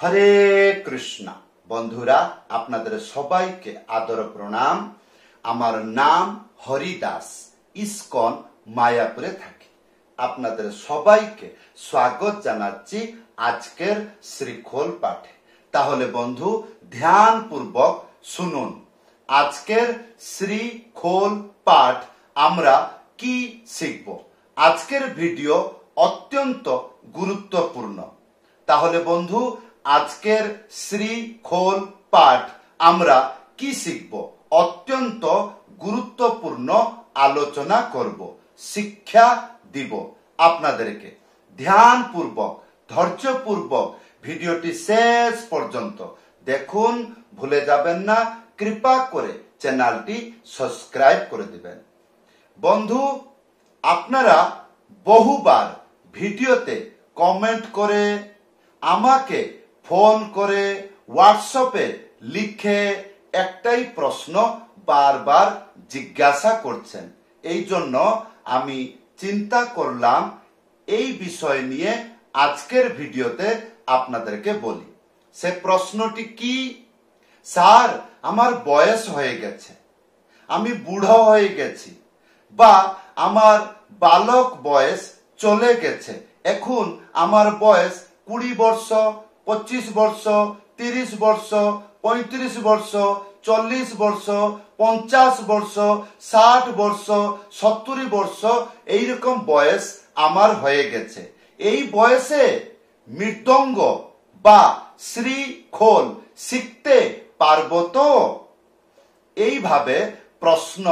হরে কৃষ্ণা বন্ধুরা আপনাদের সবাইকে আদর প্রণাম আমার নাম হরিদাস ইস্কন মায়াপুরে থাকি আপনাদের সবাইকে স্বাগত জানাচ্ছি আজকের শ্রীখোল পাঠে তাহলে বন্ধু ধ্যানপূর্বক শুনুন আজকের শ্রী খোল পাঠ আমরা কি শিখব আজকের ভিডিও অত্যন্ত গুরুত্বপূর্ণ তাহলে বন্ধু আজকের শ্রী খোল পাঠ আমরা কি শিখব অত্যন্ত গুরুত্বপূর্ণ আলোচনা করব শিক্ষা দিব আপনাদেরকে ধ্যানপূর্বক ধৈর্যপূর্বক ভিডিওটি শেষ পর্যন্ত দেখুন ভুলে যাবেন না কৃপা করে চ্যানেলটি সাবস্ক্রাইব করে দিবেন বন্ধু আপনারা বহুবার ভিডিওতে কমেন্ট করে আমাকে ফোন করে হোয়াটসঅ্যাপে লিখে একটাই প্রশ্ন বারবার জিজ্ঞাসা করছেন এই জন্য আমি চিন্তা করলাম এই বিষয় নিয়ে আজকের ভিডিওতে আপনাদেরকে বলি সে প্রশ্নটি কি স্যার আমার বয়স হয়ে গেছে আমি বুড়ো হয়ে গেছি বা আমার বালক বয়স চলে গেছে এখন আমার বয়স কুড়ি বর্ষ পঁচিশ বর্ষ তিরিশ বর্ষ পঁয়ত্রিশ বর্ষ চল্লিশ বর্ষ পঞ্চাশ বর্ষ ষাট বর্ষ সত্তরি বর্ষ এইরকম বয়স আমার হয়ে গেছে এই বয়সে মৃদঙ্গ বা শ্রীখোল শিখতে পারব তো এইভাবে প্রশ্ন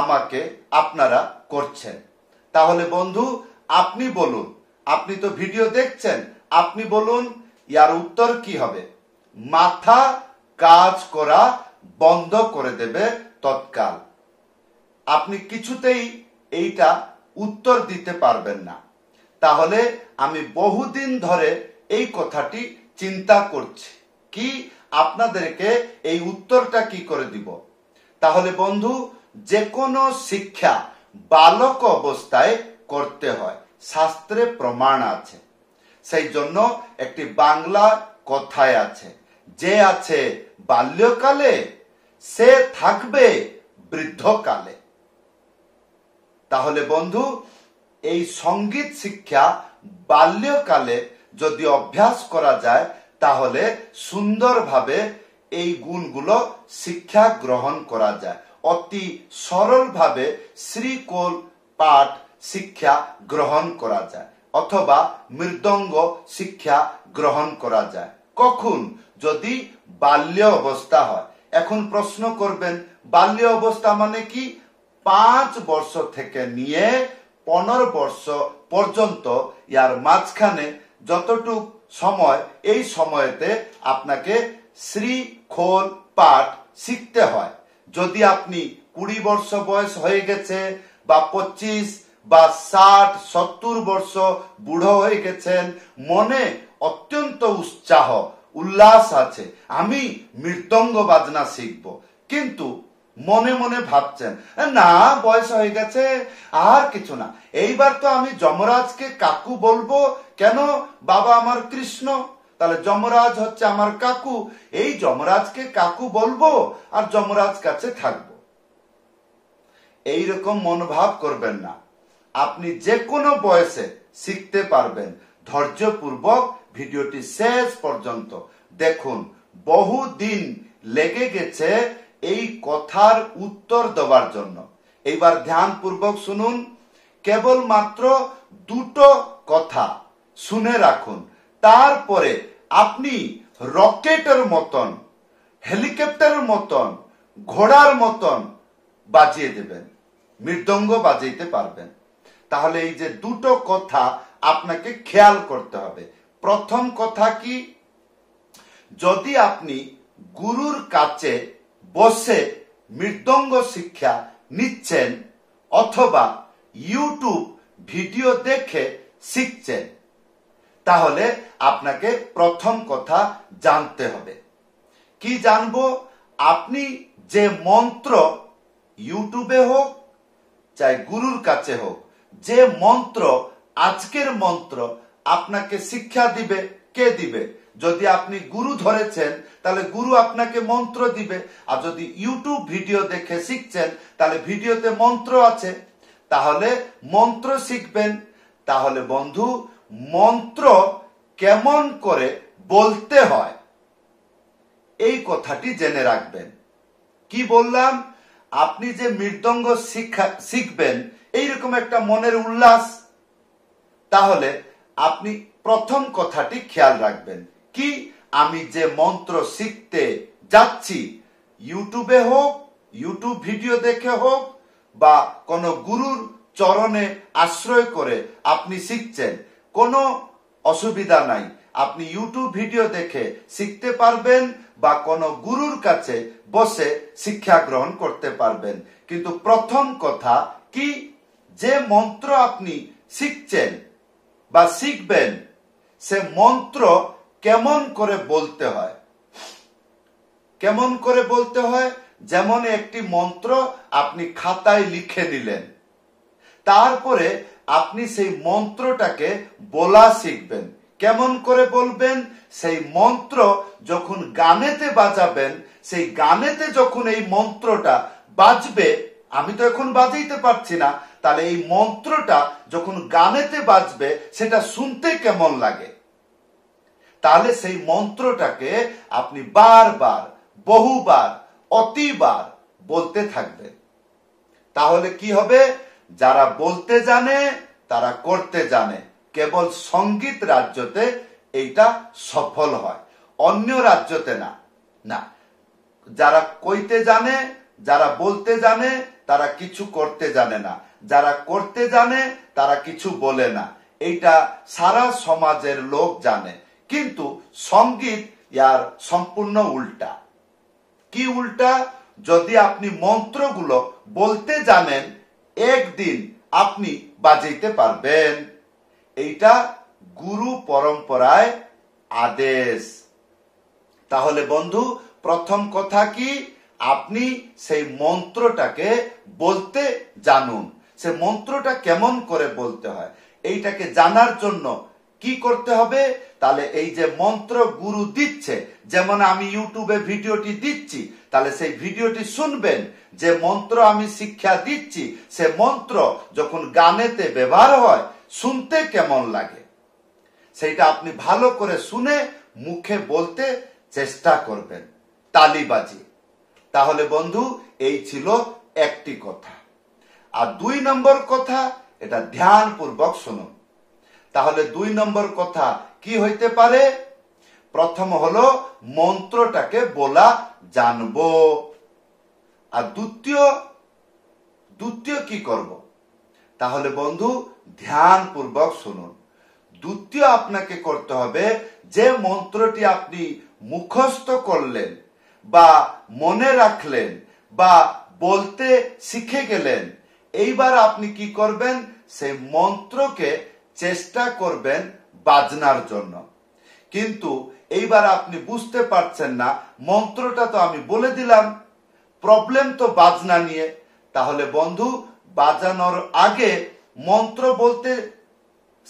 আমাকে আপনারা করছেন তাহলে বন্ধু আপনি বলুন আপনি তো ভিডিও দেখছেন আপনি বলুন ইয়ার উত্তর কি হবে মাথা কাজ করা বন্ধ করে দেবে তৎকাল আপনি কিছুতেই এইটা উত্তর দিতে পারবেন না তাহলে আমি বহুদিন ধরে এই কথাটি চিন্তা করছি কি আপনাদেরকে এই উত্তরটা কি করে দিব তাহলে বন্ধু যে কোনো শিক্ষা বালক অবস্থায় করতে হয় শাস্ত্রে প্রমাণ আছে সেই জন্য একটি বাংলা কথায় আছে যে আছে বাল্যকালে সে থাকবে বৃদ্ধকালে তাহলে বন্ধু এই সঙ্গীত শিক্ষা বাল্যকালে যদি অভ্যাস করা যায় তাহলে সুন্দরভাবে এই গুণগুলো শিক্ষা গ্রহণ করা যায় অতি সরলভাবে শ্রীকোল পাঠ শিক্ষা গ্রহণ করা যায় অথবা মৃদঙ্গ শিক্ষা গ্রহণ করা যায় কখন যদি বাল্য অবস্থা হয় এখন প্রশ্ন করবেন বাল্য অবস্থা মানে কি পাঁচ বর্ষ থেকে নিয়ে পনেরো বর্ষ পর্যন্ত ইয়ার মাঝখানে যতটুক সময় এই সময়তে আপনাকে শ্রী খোল পাঠ শিখতে হয় যদি আপনি কুড়ি বর্ষ বয়স হয়ে গেছে বা পঁচিশ বা ষাট সত্তর বর্ষ বুড়ো হয়ে গেছেন মনে অত্যন্ত উৎসাহ উল্লাস আছে আমি মৃদঙ্গ বাজনা শিখব কিন্তু মনে মনে ভাবছেন না বয়স হয়ে গেছে আর কিছু না এইবার তো আমি যমরাজকে কাকু বলবো কেন বাবা আমার কৃষ্ণ তাহলে যমরাজ হচ্ছে আমার কাকু এই যমরাজকে কাকু বলবো আর যমরাজ কাছে থাকবো এইরকম মনোভাব করবেন না আপনি যে কোনো বয়সে শিখতে পারবেন ধৈর্যপূর্বক ভিডিওটি শেষ পর্যন্ত দেখুন বহু দিন লেগে গেছে এই কথার উত্তর দেওয়ার জন্য এইবার ধ্যানপূর্বক শুনুন কেবলমাত্র দুটো কথা শুনে রাখুন তারপরে আপনি রকেটের মতন হেলিকপ্টারের মতন ঘোড়ার মতন বাজিয়ে দেবেন মৃদঙ্গ বাজাইতে পারবেন তাহলে এই যে দুটো কথা আপনাকে খেয়াল করতে হবে প্রথম কথা কি যদি আপনি গুরুর কাছে বসে মৃদঙ্গ শিক্ষা নিচ্ছেন অথবা ইউটিউব ভিডিও দেখে শিখছেন তাহলে আপনাকে প্রথম কথা জানতে হবে কি জানব আপনি যে মন্ত্র ইউটিউবে হোক চাই গুরুর কাছে হোক যে মন্ত্র আজকের মন্ত্র আপনাকে শিক্ষা দিবে কে দিবে যদি আপনি গুরু ধরেছেন তাহলে গুরু আপনাকে মন্ত্র দিবে আর যদি ইউটিউব ভিডিও দেখে শিখছেন তাহলে ভিডিওতে মন্ত্র আছে তাহলে মন্ত্র শিখবেন তাহলে বন্ধু মন্ত্র কেমন করে বলতে হয় এই কথাটি জেনে রাখবেন কি বললাম আপনি যে মৃদঙ্গ শিক্ষা শিখবেন এইরকম একটা মনের উল্লাস তাহলে আপনি প্রথম কথাটি খেয়াল রাখবেন কি আমি যে মন্ত্র শিখতে যাচ্ছি ইউটিউবে হোক ইউটিউব ভিডিও দেখে হোক বা কোনো গুরুর চরণে আশ্রয় করে আপনি শিখছেন কোনো অসুবিধা নাই আপনি ইউটিউব ভিডিও দেখে শিখতে পারবেন বা কোনো গুরুর কাছে বসে শিক্ষা গ্রহণ করতে পারবেন কিন্তু প্রথম কথা কি যে মন্ত্র আপনি শিখছেন বা শিখবেন সে মন্ত্র কেমন করে বলতে হয় কেমন করে বলতে হয় যেমন একটি মন্ত্র আপনি খাতায় লিখে নিলেন তারপরে আপনি সেই মন্ত্রটাকে বলা শিখবেন কেমন করে বলবেন সেই মন্ত্র যখন গানেতে বাজাবেন সেই গানেতে যখন এই মন্ত্রটা বাজবে আমি তো এখন বাজাইতে পারছি না তাহলে এই মন্ত্রটা যখন গানেতে বাজবে সেটা শুনতে কেমন লাগে তাহলে সেই মন্ত্রটাকে আপনি বারবার বহুবার অতিবার বলতে থাকবেন তাহলে কি হবে যারা বলতে জানে তারা করতে জানে কেবল সঙ্গীত রাজ্যতে এইটা সফল হয় অন্য রাজ্যতে না না যারা কইতে জানে যারা বলতে জানে তারা কিছু করতে জানে না যারা করতে জানে তারা কিছু বলে না এইটা সারা সমাজের লোক জানে কিন্তু সঙ্গীত ইয়ার সম্পূর্ণ উল্টা কি উল্টা যদি আপনি মন্ত্রগুলো বলতে জানেন একদিন আপনি বাজাইতে পারবেন এইটা গুরু পরম্পরায় আদেশ তাহলে বন্ধু প্রথম কথা কি আপনি সেই মন্ত্রটাকে বলতে জানুন সে মন্ত্রটা কেমন করে বলতে হয় এইটাকে জানার জন্য কি করতে হবে তাহলে এই যে মন্ত্র গুরু দিচ্ছে যেমন আমি ইউটিউবে ভিডিওটি দিচ্ছি তাহলে সেই ভিডিওটি শুনবেন যে মন্ত্র আমি শিক্ষা দিচ্ছি সে মন্ত্র যখন গানেতে ব্যবহার হয় শুনতে কেমন লাগে সেইটা আপনি ভালো করে শুনে মুখে বলতে চেষ্টা করবেন তালিবাজি তাহলে বন্ধু এই ছিল একটি কথা আর দুই নম্বর কথা এটা ধ্যানপূর্বক শোনো তাহলে দুই নম্বর কথা কি হইতে পারে প্রথম হলো মন্ত্রটাকে বলা জানব আর দ্বিতীয় দ্বিতীয় কি করব তাহলে বন্ধু ধ্যানপূর্বক শুনুন দ্বিতীয় আপনাকে করতে হবে যে মন্ত্রটি আপনি মুখস্থ করলেন বা মনে রাখলেন বা বলতে শিখে গেলেন এইবার আপনি কি করবেন সেই মন্ত্রকে চেষ্টা করবেন বাজনার জন্য কিন্তু এইবার আপনি বুঝতে পারছেন না মন্ত্রটা তো আমি বলে দিলাম প্রবলেম তো বাজনা নিয়ে তাহলে বন্ধু বাজানোর আগে মন্ত্র বলতে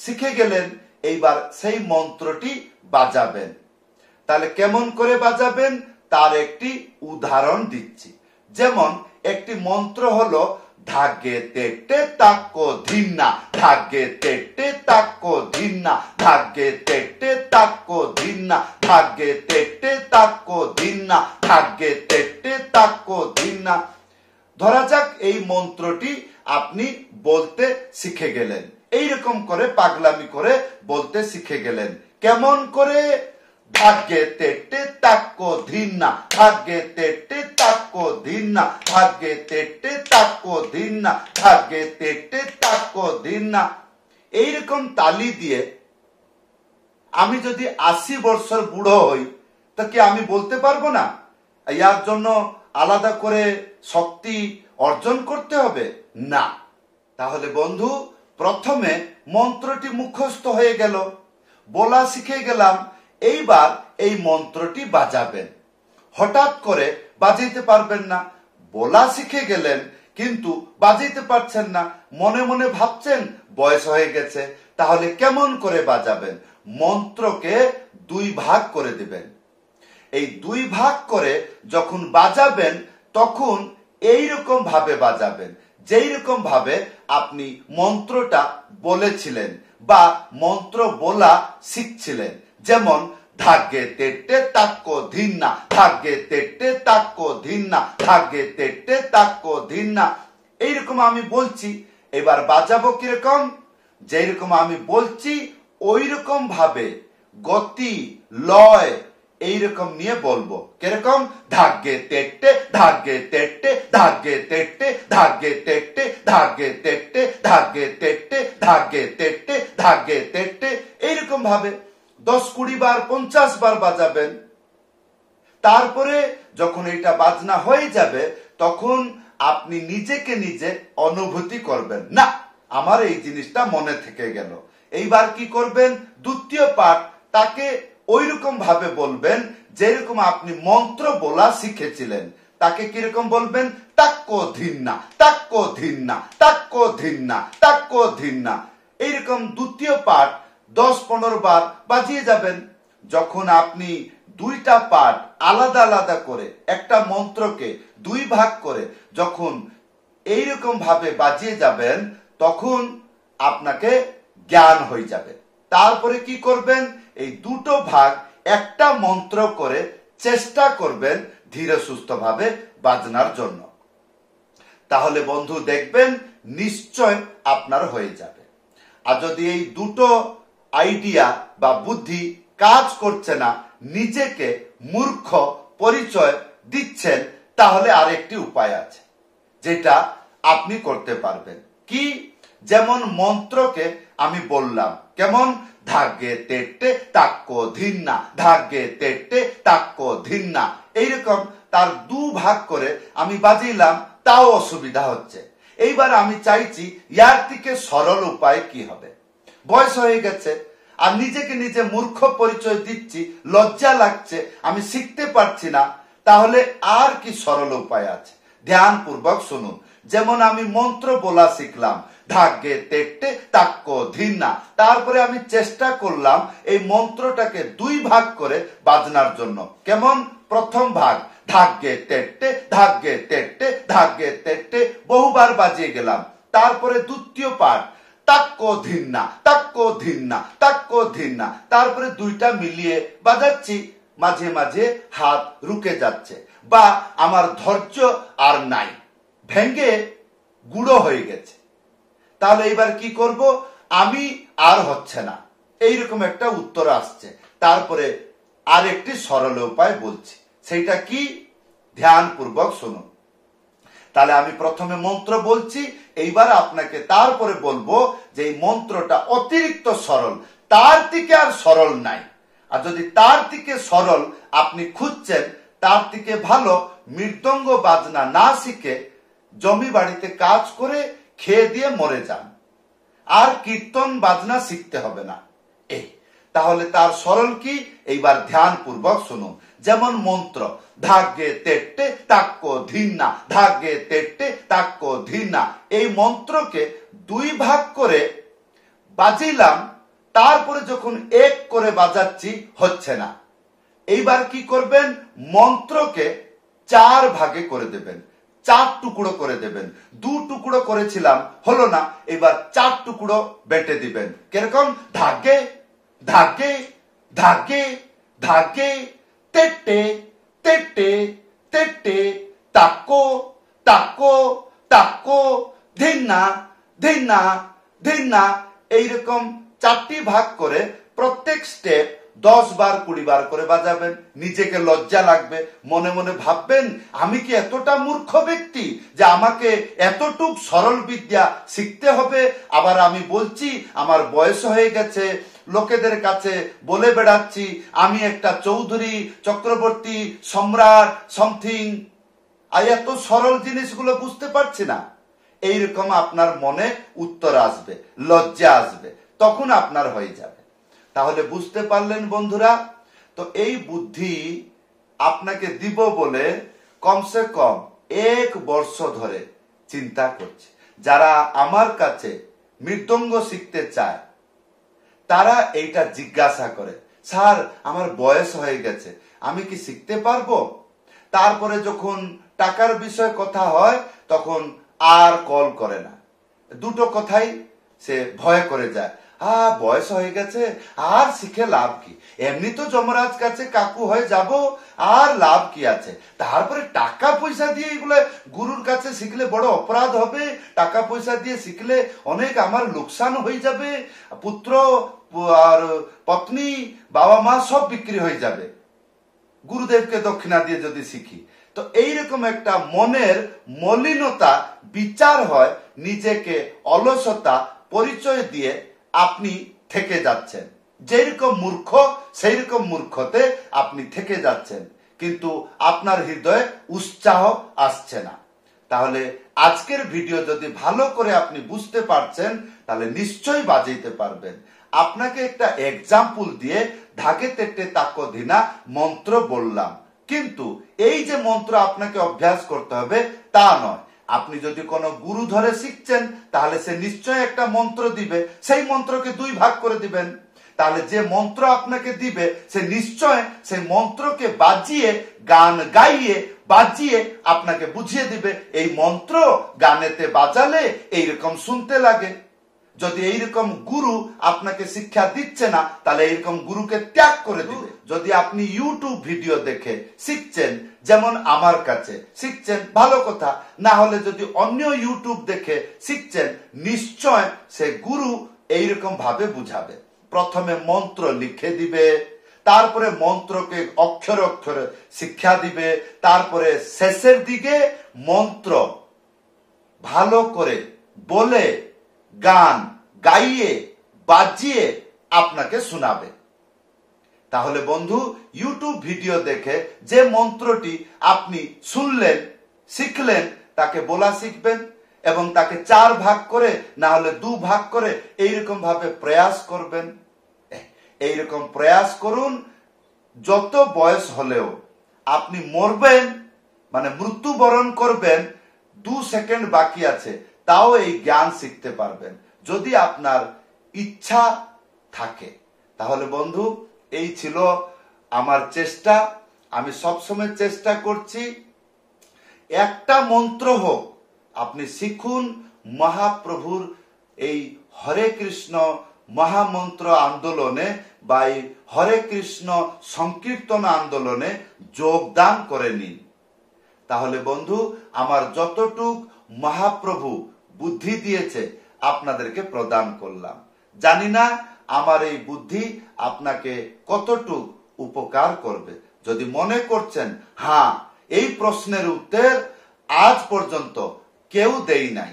শিখে গেলেন এইবার সেই মন্ত্রটি বাজাবেন তাহলে কেমন করে বাজাবেন তার একটি উদাহরণ দিচ্ছি যেমন একটি মন্ত্র হলো धागे तेटे ताको धिन्ना धागे तेटे ताको धिन्ना धागे तेटे ताको धिन्ना धागे तेटे ताको ধিন্না ধাগে তেটে তাকো ধিন্না ধরা যাক এই মন্ত্রটি আপনি বলতে শিখে গেলেন এইরকম করে পাগলামি করে বলতে শিখে গেলেন কেমন করে ভাগ্যেতে টেতাক্কো ধিন্না ভাগ্যেতে টেতাক্কো ধিন্না ভাগ্যেতে টেতাক্কো ধিন্না ভাগ্যেতে টেতাক্কো ধিন্না এইরকম তালি দিয়ে আমি যদি আশি বছর বুড়ো হই তা কি আমি বলতে পারবো না ইয়ার জন্য আলাদা করে শক্তি অর্জন করতে হবে না তাহলে বন্ধু প্রথমে মন্ত্রটি মুখস্থ হয়ে গেল বলা শিখে গেলাম এইবার এই মন্ত্রটি বাজাবেন হঠাৎ করে বাজাইতে পারবেন না বলা শিখে গেলেন কিন্তু বাজাইতে পারছেন না মনে মনে ভাবছেন বয়স হয়ে গেছে তাহলে কেমন করে বাজাবেন মন্ত্রকে দুই ভাগ করে দিবেন এই দুই ভাগ করে যখন বাজাবেন তখন এই রকম ভাবে বাজাবেন যেই রকম ভাবে আপনি মন্ত্রটা বলেছিলেন বা মন্ত্র বলা শিখছিলেন যেমন থাকে তেটে তাক্য ধিন্না থাকে তেটে তাক্য ধিন্না থাকে তেটে তাক্য ধিন্না এইরকম আমি বলছি এবার বাজাবো কিরকম যেরকম আমি বলছি ওই রকম ভাবে গতি লয় এইরকম নিয়ে বলবো কিরকম ধাগে তেটে ধাগে তেটে ধাগে তেটে ধাগে তেটে ধাগে তেটে ধাগে তেটে ধাগে তেটে ধাগে তেটে এইরকম ভাবে দশ কুড়ি বার পঞ্চাশ বার বাজাবেন তারপরে যখন এটা বাজনা হয়ে যাবে তখন আপনি নিজেকে নিজে অনুভূতি করবেন না আমার এই জিনিসটা মনে থেকে গেল এইবার কি করবেন দ্বিতীয় পাঠ তাকে ওই রকম ভাবে বলবেন যেরকম আপনি মন্ত্র বলা শিখেছিলেন তাকে কিরকম বলবেন তাক্কো ধিন্না তাক্কো ধিন্না তাক্কো ধিন্না তাক্কো ধিন্না এইরকম দ্বিতীয় পাঠ দশ পনেরো বার বাজিয়ে যাবেন যখন আপনি দুইটা পাঠ আলাদা আলাদা করে একটা মন্ত্রকে দুই ভাগ করে যখন এইরকম ভাবে বাজিয়ে যাবেন তখন আপনাকে জ্ঞান হয়ে যাবে তারপরে কি করবেন এই দুটো ভাগ একটা মন্ত্র করে চেষ্টা করবেন ধীরে সুস্থভাবে বাজনার জন্য তাহলে বন্ধু দেখবেন নিশ্চয় আপনার হয়ে যাবে আর যদি এই দুটো আইডিয়া বা বুদ্ধি কাজ করছে না নিজেকে মূর্খ পরিচয় দিচ্ছেন তাহলে আর একটি উপায় আছে যেটা আপনি করতে পারবেন কি যেমন মন্ত্রকে আমি বললাম কেমন ধাগ্যে তেটে তাক্য ধিন্না ধাগ্যে তেটে তাক্য ধিন্না এইরকম তার দু ভাগ করে আমি বাজিলাম তাও অসুবিধা হচ্ছে এইবার আমি চাইছি ইয়ার থেকে সরল উপায় কি হবে বয়স হয়ে গেছে আর নিজেকে নিজে মূর্খ পরিচয় দিচ্ছি লজ্জা লাগছে আমি শিখতে পারছি না তাহলে আর কি সরল উপায় আছে ধ্যান পূর্বক শুনুন যেমন আমি মন্ত্র বলা শিখলাম ধাগ্যে তেটে তাক্য ধিনা তারপরে আমি চেষ্টা করলাম এই মন্ত্রটাকে দুই ভাগ করে বাজনার জন্য কেমন প্রথম ভাগ ধাগ্যে তেটে ধাগ্যে তেটে ধাগ্যে তেটে বহুবার বাজিয়ে গেলাম তারপরে দ্বিতীয় পাঠ তাক্কো ধিন্না তাক্কো ধিন্না তাক্কো ধিন্না তারপরে দুইটা মিলিয়ে বাজাচ্ছি মাঝে মাঝে হাত রুকে যাচ্ছে বা আমার ধৈর্য আর নাই ভেঙ্গে গুঁড়ো হয়ে গেছে তাহলে এবার কি করব আমি আর হচ্ছে না এইরকম একটা উত্তর আসছে তারপরে একটি সরল উপায় বলছি সেইটা কি ধ্যানপূর্বক শুনুন তাহলে আমি প্রথমে মন্ত্র বলছি এইবার আপনাকে তারপরে বলবো যে এই মন্ত্রটা অতিরিক্ত সরল তার থেকে আর সরল নাই আর যদি তার থেকে সরল আপনি খুঁজছেন তার থেকে ভালো মৃদঙ্গ বাজনা না শিখে জমি বাড়িতে কাজ করে খেয়ে দিয়ে মরে যান আর কীর্তন বাজনা শিখতে হবে না তাহলে তার সরল কি এইবার ধ্যান পূর্বক শুনুন যেমন মন্ত্র ধাগে তেট্টে তাক্য ধিন্না ধাগে তেট্টে তাক্য ধিন্না এই মন্ত্রকে দুই ভাগ করে বাজিলাম তারপরে যখন এক করে বাজাচ্ছি হচ্ছে না এইবার কি করবেন মন্ত্রকে চার ভাগে করে দেবেন চার টুকরো করে দেবেন দু টুকরো করেছিলাম হলো না এবার চার টুকরো বেটে দিবেন কিরকম ধাগ্যে धाके ধাকে ধাকে तेटे तेटे तेटे ताको তাকো তাকো ধিনা ধিনা ধিনা এইরকম চারটি ভাগ করে প্রত্যেক স্টেপ দশ বার কুড়ি বার করে বাজাবেন নিজেকে লজ্জা লাগবে মনে মনে ভাববেন আমি কি এতটা মূর্খ ব্যক্তি যে আমাকে এতটুক সরল বিদ্যা শিখতে হবে আবার আমি বলছি আমার বয়স হয়ে গেছে লোকেদের কাছে বলে বেড়াচ্ছি আমি একটা চৌধুরী চক্রবর্তী সম্রাট সমথিং আর এত সরল জিনিসগুলো বুঝতে পারছি না এইরকম আপনার মনে উত্তর আসবে লজ্জা আসবে তখন আপনার হয়ে যাবে তাহলে বুঝতে পারলেন বন্ধুরা তো এই বুদ্ধি আপনাকে দিব বলে কমসে কম এক বর্ষ ধরে চিন্তা করছে যারা আমার কাছে মৃদঙ্গ শিখতে চায় তারা এইটা জিজ্ঞাসা করে স্যার আমার বয়স হয়ে গেছে আমি কি শিখতে পারবো তারপরে যখন টাকার বিষয়ে কথা হয় তখন আর কল করে না দুটো কথাই সে ভয় করে যায় আ বয়স হয়ে গেছে আর শিখে লাভ কি এমনি তো যমরাজ কাছে কাকু হয়ে যাব আর লাভ কি আছে তারপরে টাকা পয়সা দিয়ে এগুলো গুরুর কাছে শিখলে বড় অপরাধ হবে টাকা পয়সা দিয়ে শিখলে অনেক আমার লোকসান হয়ে যাবে পুত্র আর পত্নী বাবা মা সব বিক্রি হয়ে যাবে গুরুদেবকে দক্ষিণা দিয়ে যদি শিখি তো এইরকম একটা মনের মলিনতা বিচার হয় নিজেকে অলসতা পরিচয় দিয়ে আপনি থেকে যাচ্ছেন যেরকম মূর্খ সেই রকম মূর্খতে আপনি থেকে যাচ্ছেন কিন্তু আপনার হৃদয়ে উৎসাহ আসছে না তাহলে আজকের ভিডিও যদি ভালো করে আপনি বুঝতে পারছেন তাহলে নিশ্চয়ই বাজাইতে পারবেন আপনাকে একটা এক্সাম্পল দিয়ে ধাকে তেটে তাকো ধিনা মন্ত্র বললাম কিন্তু এই যে মন্ত্র আপনাকে অভ্যাস করতে হবে তা নয় আপনি যদি কোনো গুরু ধরে শিখছেন তাহলে সে নিশ্চয় একটা মন্ত্র দিবে সেই মন্ত্রকে দুই ভাগ করে দিবেন তাহলে যে মন্ত্র আপনাকে দিবে সে নিশ্চয় সেই মন্ত্রকে বাজিয়ে গান গাইয়ে বাজিয়ে আপনাকে বুঝিয়ে দিবে এই মন্ত্র গানেতে বাজালে এইরকম শুনতে লাগে যদি এইরকম গুরু আপনাকে শিক্ষা দিচ্ছে না তাহলে এইরকম গুরুকে ত্যাগ করে দিবে যদি আপনি ইউটিউব ভিডিও দেখে শিখছেন যেমন আমার কাছে শিখছেন ভালো কথা না হলে যদি অন্য ইউটিউব দেখে শিখছেন নিশ্চয় সে গুরু এইরকম ভাবে বুঝাবে প্রথমে মন্ত্র লিখে দিবে তারপরে মন্ত্রকে অক্ষরে অক্ষরে শিক্ষা দিবে তারপরে শেষের দিকে মন্ত্র ভালো করে বলে গান গাইয়ে বাজিয়ে আপনাকে শোনাবে তাহলে বন্ধু ইউটিউব ভিডিও দেখে যে মন্ত্রটি আপনি শুনলেন শিখলেন তাকে বলা শিখবেন এবং তাকে চার ভাগ করে না হলে দু ভাগ করে এইরকম ভাবে প্রয়াস করবেন এইরকম প্রয়াস করুন যত বয়স হলেও আপনি মরবেন মানে মৃত্যুবরণ করবেন দু সেকেন্ড বাকি আছে তাও এই জ্ঞান শিখতে পারবেন যদি আপনার ইচ্ছা থাকে তাহলে বন্ধু এই ছিল আমার চেষ্টা আমি সবসময় চেষ্টা করছি একটা মন্ত্র হোক আপনি শিখুন মহাপ্রভুর এই হরে কৃষ্ণ মহামন্ত্র আন্দোলনে বা এই হরে কৃষ্ণ সংকীর্তন আন্দোলনে যোগদান করে নিন তাহলে বন্ধু আমার যতটুক মহাপ্রভু বুদ্ধি দিয়েছে আপনাদেরকে প্রদান করলাম জানি না আমার এই বুদ্ধি আপনাকে কতটুক উপকার করবে যদি মনে করছেন হ্যাঁ এই প্রশ্নের উত্তর আজ পর্যন্ত কেউ দেই নাই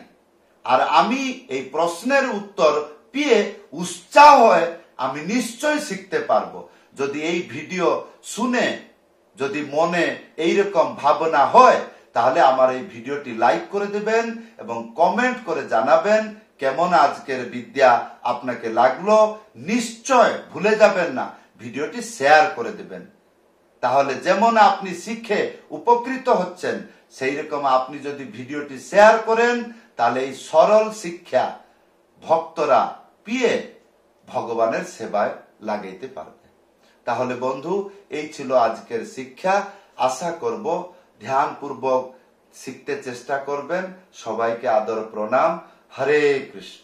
আর আমি এই প্রশ্নের উত্তর পেয়ে উৎসাহ হয়ে আমি নিশ্চয় শিখতে পারবো যদি এই ভিডিও শুনে যদি মনে এইরকম ভাবনা হয় তাহলে আমার এই ভিডিওটি লাইক করে দেবেন এবং কমেন্ট করে জানাবেন কেমন আজকের বিদ্যা আপনাকে লাগলো নিশ্চয় ভুলে যাবেন না ভিডিওটি শেয়ার করে দেবেন তাহলে যেমন আপনি শিখে উপকৃত হচ্ছেন সেই রকম আপনি যদি ভিডিওটি শেয়ার করেন তাহলে এই সরল শিক্ষা ভক্তরা পিয়ে ভগবানের সেবায় লাগাইতে পারবে তাহলে বন্ধু এই ছিল আজকের শিক্ষা আশা করব ধ্যানপূর্বক শিখতে চেষ্টা করবেন সবাইকে আদর প্রণাম হরে কৃষ্ণ